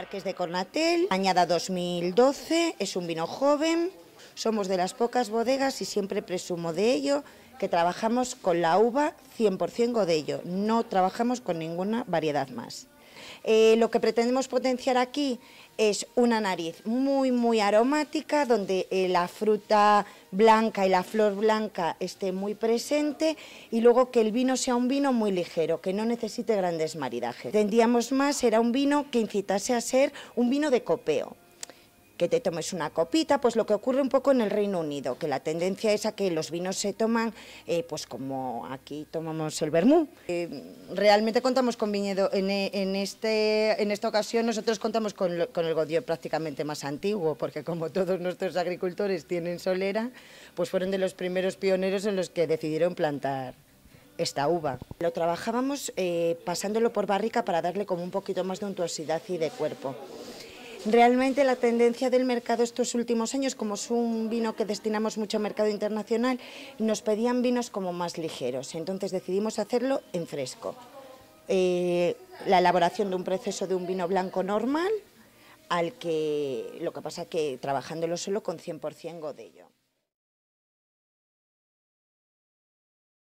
Marqués de Cornatel, añada 2012, es un vino joven, somos de las pocas bodegas y siempre presumo de ello que trabajamos con la uva 100% godello, no trabajamos con ninguna variedad más. Eh, lo que pretendemos potenciar aquí es una nariz muy, muy aromática, donde eh, la fruta blanca y la flor blanca esté muy presente y luego que el vino sea un vino muy ligero, que no necesite grandes maridajes. Tendíamos más, era un vino que incitase a ser un vino de copeo, que te tomes una copita, pues lo que ocurre un poco en el Reino Unido, que la tendencia es a que los vinos se toman, eh, pues como aquí tomamos el vermú. Eh, realmente contamos con viñedo, e, en, este, en esta ocasión nosotros contamos con, el godío... prácticamente más antiguo, porque como todos nuestros agricultores tienen solera, pues fueron de los primeros pioneros en los que decidieron plantar esta uva. Lo trabajábamos eh, pasándolo por barrica para darle como un poquito más de untuosidad y de cuerpo. Realmente la tendencia del mercado estos últimos años, como es un vino que destinamos mucho al mercado internacional, nos pedían vinos como más ligeros, entonces decidimos hacerlo en fresco. Eh, la elaboración de un proceso de un vino blanco normal, al que lo que pasa que trabajándolo solo con 100% godello.